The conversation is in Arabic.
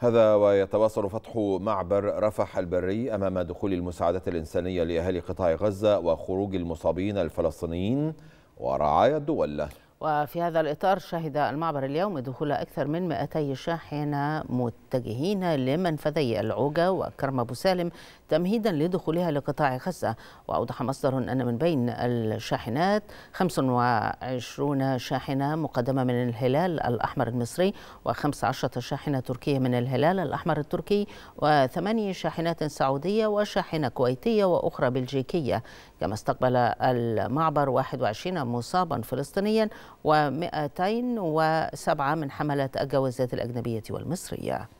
هذا ويتواصل فتح معبر رفح البري أمام دخول المساعدات الإنسانية لأهالي قطاع غزة وخروج المصابين الفلسطينيين ورعايا الدول وفي هذا الإطار شهد المعبر اليوم دخول أكثر من 200 شاحنة متجهين لمنفذي العوجة وكرم أبو سالم تمهيدا لدخولها لقطاع غزة وأوضح مصدر أن من بين الشاحنات 25 شاحنة مقدمة من الهلال الأحمر المصري و15 شاحنة تركية من الهلال الأحمر التركي و8 شاحنات سعودية وشاحنة كويتية وأخرى بلجيكية كما استقبل المعبر 21 مصابا فلسطينيا و207 من حملات الجوازات الأجنبية والمصرية